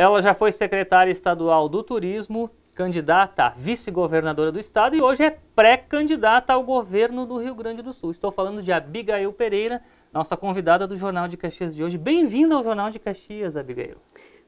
Ela já foi secretária estadual do turismo, candidata a vice-governadora do estado e hoje é pré-candidata ao governo do Rio Grande do Sul. Estou falando de Abigail Pereira, nossa convidada do Jornal de Caxias de hoje. Bem-vinda ao Jornal de Caxias, Abigail.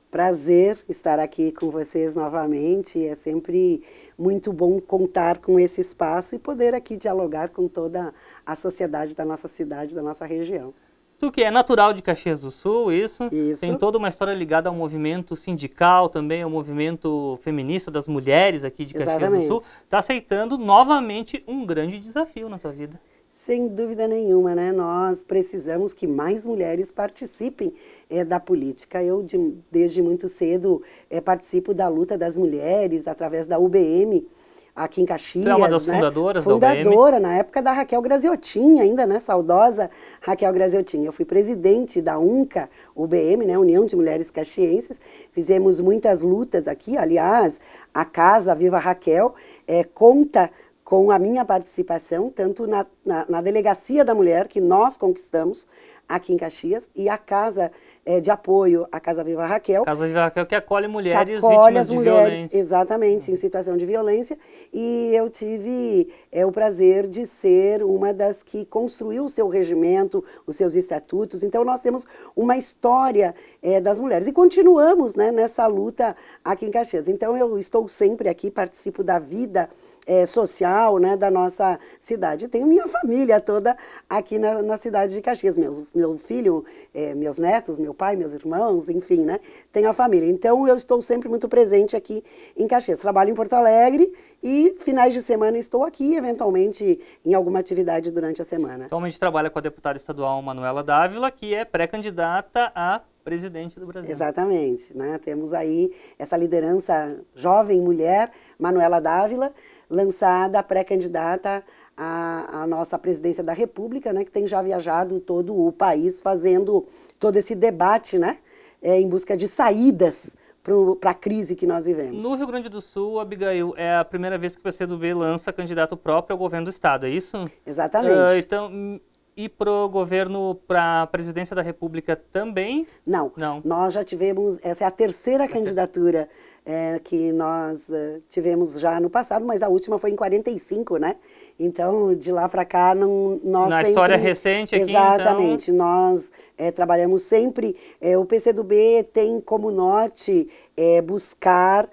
Prazer estar aqui com vocês novamente. É sempre muito bom contar com esse espaço e poder aqui dialogar com toda a sociedade da nossa cidade, da nossa região. Tu que é natural de Caxias do Sul, isso. isso. Tem toda uma história ligada ao movimento sindical também, ao movimento feminista das mulheres aqui de Caxias Exatamente. do Sul. Está aceitando novamente um grande desafio na tua vida. Sem dúvida nenhuma, né? Nós precisamos que mais mulheres participem é, da política. Eu, de, desde muito cedo, é, participo da luta das mulheres através da UBM, aqui em Caxias. Tu é uma das né? fundadoras Fundadora, da na época da Raquel Graziotin, ainda, né? Saudosa Raquel Graziotin. Eu fui presidente da UNCA, UBM, né? União de Mulheres Caxienses. Fizemos muitas lutas aqui, aliás, a casa Viva Raquel é, conta com a minha participação, tanto na, na, na Delegacia da Mulher, que nós conquistamos, aqui em Caxias, e a Casa é, de Apoio, a Casa Viva Raquel. Casa Viva Raquel que acolhe mulheres que acolhe as mulheres, Exatamente, em situação de violência. E eu tive é, o prazer de ser uma das que construiu o seu regimento, os seus estatutos. Então nós temos uma história é, das mulheres e continuamos né, nessa luta aqui em Caxias. Então eu estou sempre aqui, participo da vida é, social né, da nossa cidade. tenho minha família toda aqui na, na cidade de Caxias, meu, meu filho, é, meus netos, meu pai, meus irmãos, enfim, né? Tenho a família. Então eu estou sempre muito presente aqui em Caxias. Trabalho em Porto Alegre e finais de semana estou aqui, eventualmente em alguma atividade durante a semana. Atualmente trabalha com a deputada estadual Manuela Dávila, que é pré-candidata a presidente do Brasil. Exatamente, né? Temos aí essa liderança jovem mulher, Manuela Dávila, lançada a pré-candidata à, à, nossa presidência da República, né, que tem já viajado todo o país fazendo todo esse debate né, é, em busca de saídas para a crise que nós vivemos. No Rio Grande do Sul, Abigail, é a primeira vez que o PCdoB lança candidato próprio ao governo do Estado, é isso? Exatamente. Uh, então, e para o governo, para a presidência da República também? Não. Não. Nós já tivemos, essa é a terceira candidatura é, que nós eh, tivemos já no passado, mas a última foi em 45, né? Então, de lá para cá, não, nós Na sempre, história recente aqui, então. Exatamente, então... nós é, trabalhamos sempre... É, o PCdoB tem como norte buscar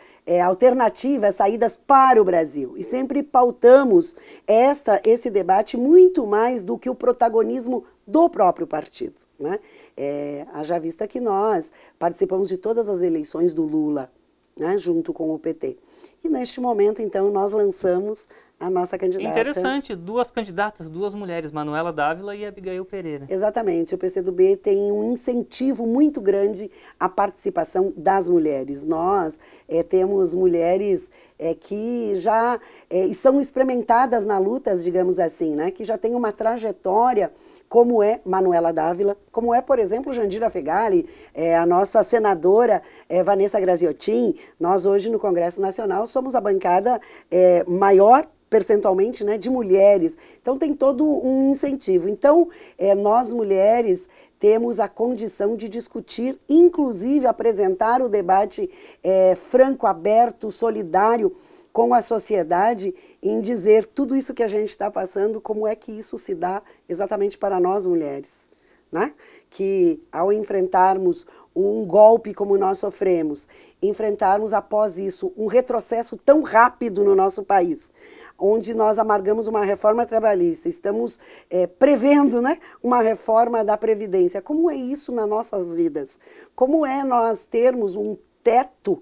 alternativas, saídas para o Brasil. E sempre pautamos essa, esse debate muito mais do que o protagonismo do próprio partido. Né? É, haja vista que nós participamos de todas as eleições do Lula né, junto com o PT. E neste momento, então, nós lançamos a nossa candidata. Interessante, duas candidatas, duas mulheres, Manuela Dávila e Abigail Pereira. Exatamente, o PCdoB tem um incentivo muito grande à participação das mulheres. Nós é, temos mulheres é, que já é, são experimentadas na luta, digamos assim, né, que já têm uma trajetória como é Manuela Dávila, como é, por exemplo, Jandira Fegali, é, a nossa senadora é, Vanessa Graziotin. Nós hoje no Congresso Nacional somos a bancada é, maior percentualmente né, de mulheres. Então tem todo um incentivo. Então, é, nós mulheres temos a condição de discutir, inclusive apresentar o debate é, franco, aberto, solidário com a sociedade em dizer tudo isso que a gente está passando, como é que isso se dá exatamente para nós mulheres. Né? Que ao enfrentarmos um golpe como nós sofremos, enfrentarmos após isso um retrocesso tão rápido no nosso país, onde nós amargamos uma reforma trabalhista, estamos é, prevendo né, uma reforma da Previdência. Como é isso nas nossas vidas? Como é nós termos um teto?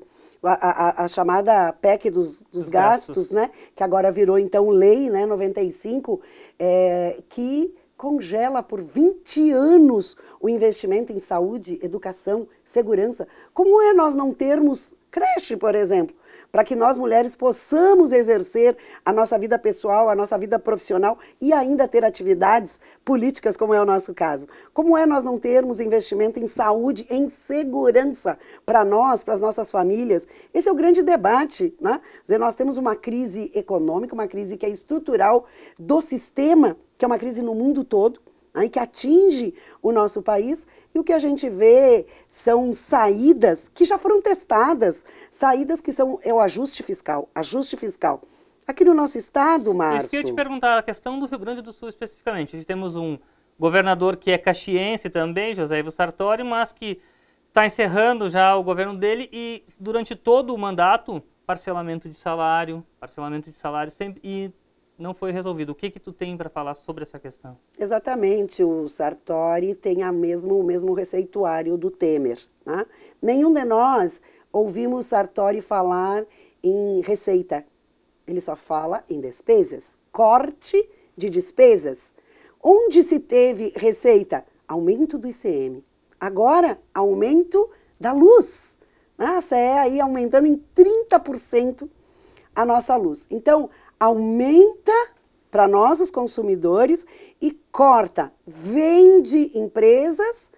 a, a, a chamada PEC dos, dos gastos, gastos, né? Que agora virou então lei, né? 95, é, que congela por 20 anos o investimento em saúde, educação, segurança. Como é nós não termos creche, por exemplo, para que nós mulheres possamos exercer a nossa vida pessoal, a nossa vida profissional e ainda ter atividades políticas, como é o nosso caso. Como é nós não termos investimento em saúde, em segurança para nós, para as nossas famílias? Esse é o grande debate, né? Dizer, nós temos uma crise econômica, uma crise que é estrutural do sistema, que é uma crise no mundo todo né, que atinge o nosso país. E o que a gente vê são saídas que já foram testadas, saídas que são é o ajuste fiscal, ajuste fiscal. Aqui no nosso estado, Márcio... Isso que eu te perguntar, a questão do Rio Grande do Sul especificamente. A gente temos um governador que é caxiense também, José Ivo Sartori, mas que está encerrando já o governo dele e durante todo o mandato, parcelamento de salário, parcelamento de salário sempre, e não foi resolvido. O que que tu tem para falar sobre essa questão? Exatamente, o Sartori tem a mesmo, o mesmo receituário do Temer. Né? Nenhum de nós ouvimos Sartori falar em receita. Ele só fala em despesas, corte de despesas. Onde se teve receita? Aumento do ICM. Agora, aumento da luz. Nossa, né? é aí aumentando em 30% a nossa luz. Então, aumenta para nós, os consumidores, e corta, vende empresas,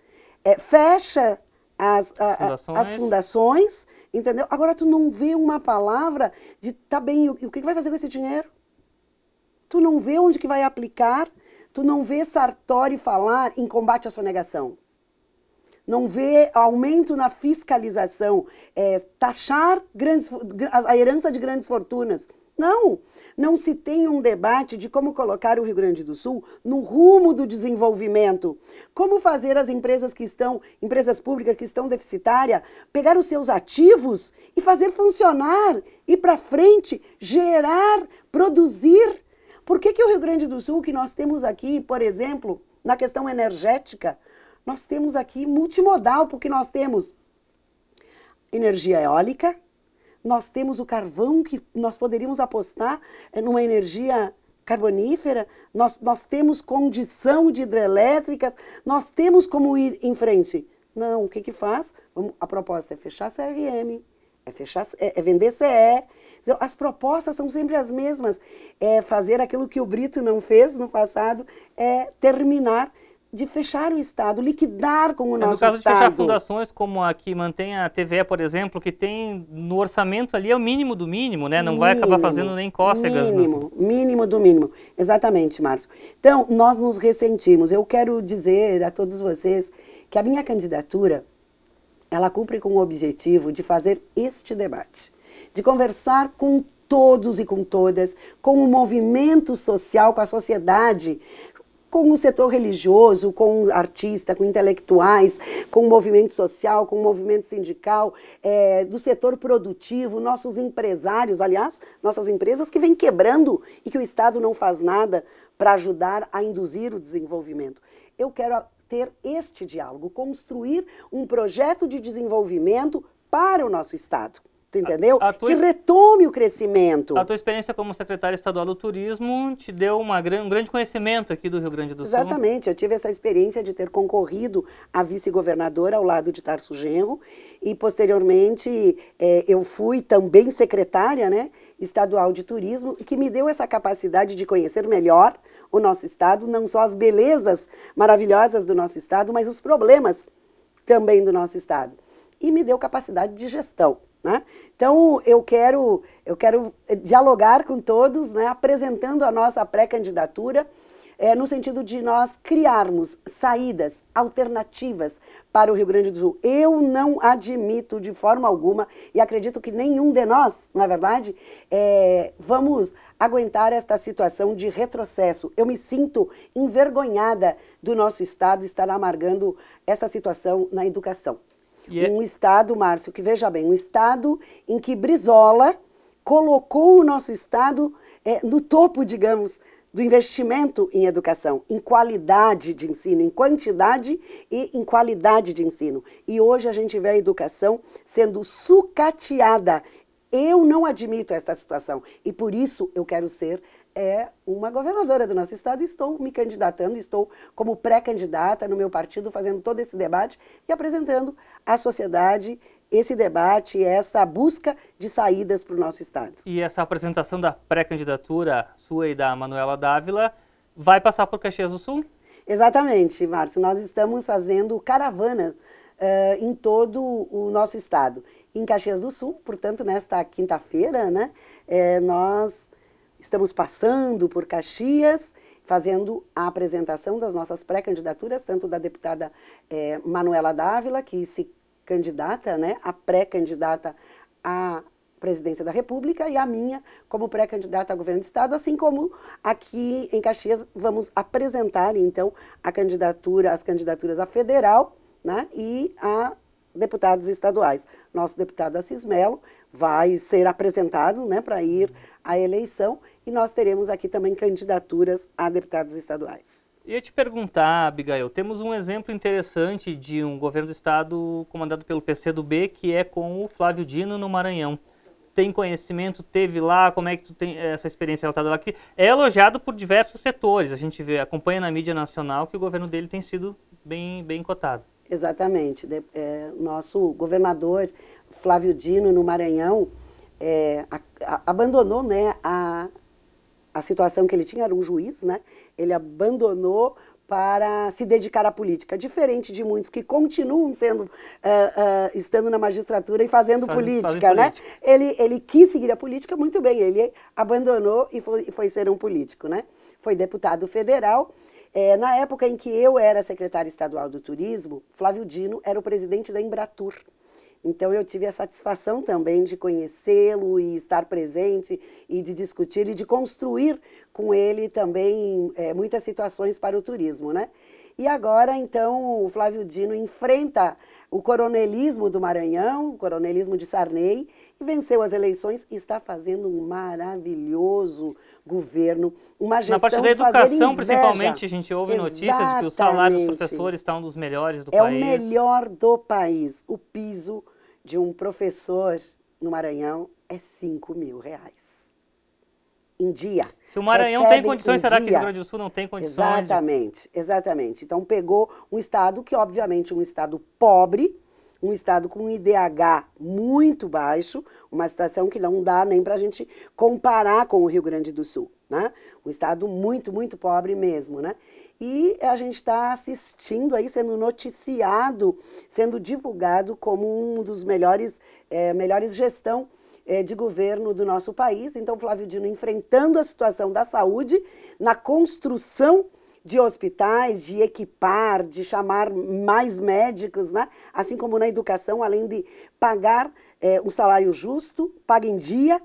é, fecha as, fundações. as fundações, entendeu? Agora tu não vê uma palavra de tá bem, o, o que vai fazer com esse dinheiro? Tu não vê onde que vai aplicar, tu não vê Sartori falar em combate à sonegação. Não vê aumento na fiscalização, é, taxar grandes, a herança de grandes fortunas. Não, não se tem um debate de como colocar o Rio Grande do Sul no rumo do desenvolvimento. Como fazer as empresas que estão, empresas públicas que estão deficitárias, pegar os seus ativos e fazer funcionar, ir para frente, gerar, produzir. Por que, que o Rio Grande do Sul, que nós temos aqui, por exemplo, na questão energética, nós temos aqui multimodal, porque nós temos energia eólica, nós temos o carvão que nós poderíamos apostar eh, numa energia carbonífera, nós, nós temos condição de hidrelétricas, nós temos como ir em frente. Não, o que que faz? Vamos, a proposta é fechar a CRM, é, fechar, é, é vender CE. Então, as propostas são sempre as mesmas. É fazer aquilo que o Brito não fez no passado, é terminar de fechar o Estado, liquidar com o é, nosso Estado. No caso Estado. de fechar fundações como a que mantém a TVE, por exemplo, que tem no orçamento ali é o mínimo do mínimo, né? Não mínimo, vai acabar fazendo nem cócegas. Né? Mínimo, não. mínimo do mínimo. Exatamente, Márcio. Então, nós nos ressentimos. Eu quero dizer a todos vocês que a minha candidatura, ela cumpre com o objetivo de fazer este debate, de conversar com todos e com todas, com o movimento social, com a sociedade com o setor religioso, com artista, com intelectuais, com o movimento social, com o movimento sindical, é, do setor produtivo, nossos empresários, aliás, nossas empresas que vêm quebrando e que o Estado não faz nada para ajudar a induzir o desenvolvimento. Eu quero ter este diálogo, construir um projeto de desenvolvimento para o nosso Estado entendeu? A, a que retome o crescimento. A tua experiência como secretária estadual do turismo te deu uma, um grande conhecimento aqui do Rio Grande do Sul. Exatamente, eu tive essa experiência de ter concorrido a vice-governadora ao lado de Tarso Genro e posteriormente é, eu fui também secretária né, estadual de turismo, que me deu essa capacidade de conhecer melhor o nosso estado, não só as belezas maravilhosas do nosso estado, mas os problemas também do nosso estado. E me deu capacidade de gestão. Né? Então, eu quero, eu quero eh, dialogar com todos, né, apresentando a nossa pré-candidatura, é, no sentido de nós criarmos saídas, alternativas para o Rio Grande do Sul. Eu não admito de forma alguma, e acredito que nenhum de nós, na é verdade, é, vamos aguentar esta situação de retrocesso. Eu me sinto envergonhada do nosso Estado estar amargando esta situação na educação. Um é- Estado, Márcio, que veja bem, um Estado em que Brizola colocou o nosso Estado é, no topo, digamos, do investimento em educação, em qualidade de ensino, em quantidade e em qualidade de ensino. E hoje a gente vê a educação sendo sucateada. Eu não admito esta situação e por isso eu quero ser é uma governadora do nosso estado. Estou me candidatando, estou como pré-candidata no meu partido, fazendo todo esse debate e apresentando à sociedade esse debate, essa busca de saídas para o nosso estado. E essa apresentação da pré-candidatura sua e da Manuela Dávila vai passar por Caxias do Sul? Exatamente, Márcio. Nós estamos fazendo caravana uh, em todo o nosso estado. Em Caxias do Sul, portanto, nesta quinta-feira, né, é, nós Estamos passando por Caxias, fazendo a apresentação das nossas pré-candidaturas, tanto da deputada é, Manuela Dávila, que se candidata, né, a pré-candidata à presidência da República, e a minha como pré-candidata ao governo do Estado, assim como aqui em Caxias vamos apresentar, então, a candidatura, as candidaturas à federal né, e a deputados estaduais. Nosso deputado Assis Melo vai ser apresentado né, para ir à eleição e nós teremos aqui também candidaturas a deputados estaduais. Ia te perguntar, Abigail, temos um exemplo interessante de um governo do estado comandado pelo PCdoB, que é com o Flávio Dino no Maranhão. Tem conhecimento, teve lá, como é que tu tem eh, essa experiência relatada lá, que é elogiado por diversos setores. A gente vê, acompanha na mídia nacional que o governo dele tem sido bem, bem cotado. Exatamente. De, é, nosso governador Flávio Dino, no Maranhão, é, a, a, abandonou né, a, a situação que ele tinha, era um juiz, né? ele abandonou para se dedicar à política, diferente de muitos que continuam sendo uh, uh, estando na magistratura e fazendo política, né? Política. Ele ele quis seguir a política muito bem, ele abandonou e foi, foi ser um político, né? Foi deputado federal é, na época em que eu era secretária estadual do turismo, Flávio Dino era o presidente da Embratur. Então eu tive a satisfação também de conhecê-lo e estar presente e de discutir e de construir com ele também é, muitas situações para o turismo, né? E agora, então, o Flávio Dino enfrenta o coronelismo do Maranhão, o coronelismo de Sarney, e venceu as eleições e está fazendo um maravilhoso governo, uma gestão Na parte da educação, principalmente, a gente ouve notícias de que o salário dos professores está um dos melhores do é país. É o melhor do país. O piso de um professor no Maranhão é 5 mil reais em dia. Se o Maranhão tem condições, será dia. que o Rio Grande do Sul não tem condições? Exatamente, exatamente. Então pegou um estado que, obviamente, um estado pobre, um estado com um IDH muito baixo, uma situação que não dá nem para a gente comparar com o Rio Grande do Sul, né? Um estado muito, muito pobre mesmo, né? E a gente está assistindo aí, sendo noticiado, sendo divulgado como um dos melhores, é, melhores gestão eh, de governo do nosso país. Então, Flávio Dino enfrentando a situação da saúde na construção de hospitais, de equipar, de chamar mais médicos, né? assim como na educação, além de pagar eh, um salário justo, paga em dia.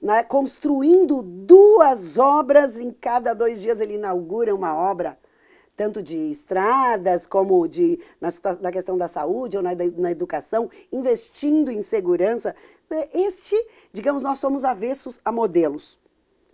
Né, construindo duas obras em cada dois dias ele inaugura uma obra tanto de estradas como de na, na questão da saúde ou na, na educação investindo em segurança né? este, digamos, nós somos avessos a modelos,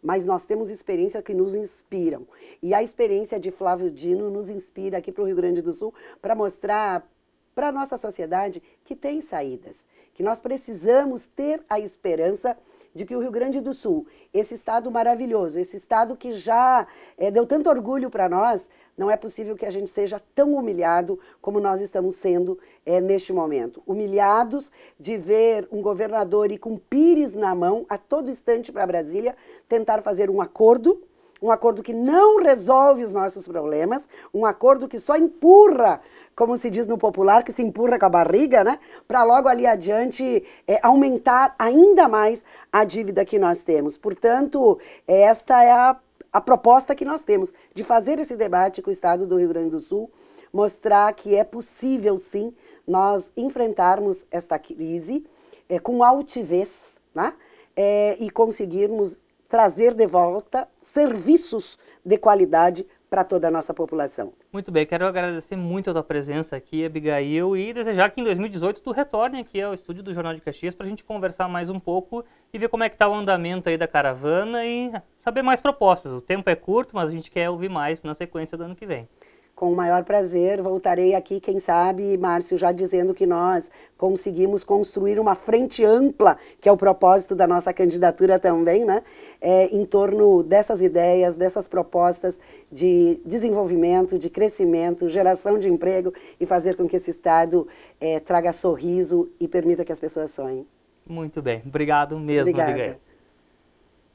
mas nós temos experiência que nos inspiram. E a experiência de Flávio Dino nos inspira aqui para o Rio Grande do Sul para mostrar para a nossa sociedade que tem saídas, que nós precisamos ter a esperança de que o Rio Grande do Sul, esse estado maravilhoso, esse estado que já é, deu tanto orgulho para nós, não é possível que a gente seja tão humilhado como nós estamos sendo é, neste momento. Humilhados de ver um governador e com pires na mão, a todo instante para Brasília, tentar fazer um acordo um acordo que não resolve os nossos problemas, um acordo que só empurra, como se diz no popular, que se empurra com a barriga, né? Para logo ali adiante é, aumentar ainda mais a dívida que nós temos. Portanto, esta é a, a proposta que nós temos de fazer esse debate com o Estado do Rio Grande do Sul, mostrar que é possível sim nós enfrentarmos esta crise é, com altivez, né? É, e conseguirmos trazer de volta serviços de qualidade para toda a nossa população. Muito bem, quero agradecer muito a tua presença aqui, Abigail, e desejar que em 2018 tu retorne aqui ao estúdio do Jornal de Caxias para a gente conversar mais um pouco e ver como é que está o andamento aí da caravana e saber mais propostas. O tempo é curto, mas a gente quer ouvir mais na sequência do ano que vem com o maior prazer. Voltarei aqui, quem sabe, Márcio, já dizendo que nós conseguimos construir uma frente ampla, que é o propósito da nossa candidatura também, né? É, em torno dessas ideias, dessas propostas de desenvolvimento, de crescimento, geração de emprego e fazer com que esse Estado é, traga sorriso e permita que as pessoas sonhem. Muito bem. Obrigado mesmo, Obrigada.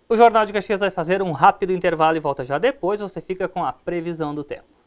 O Jornal de Caxias vai fazer um rápido intervalo e volta já depois. Você fica com a previsão do tempo.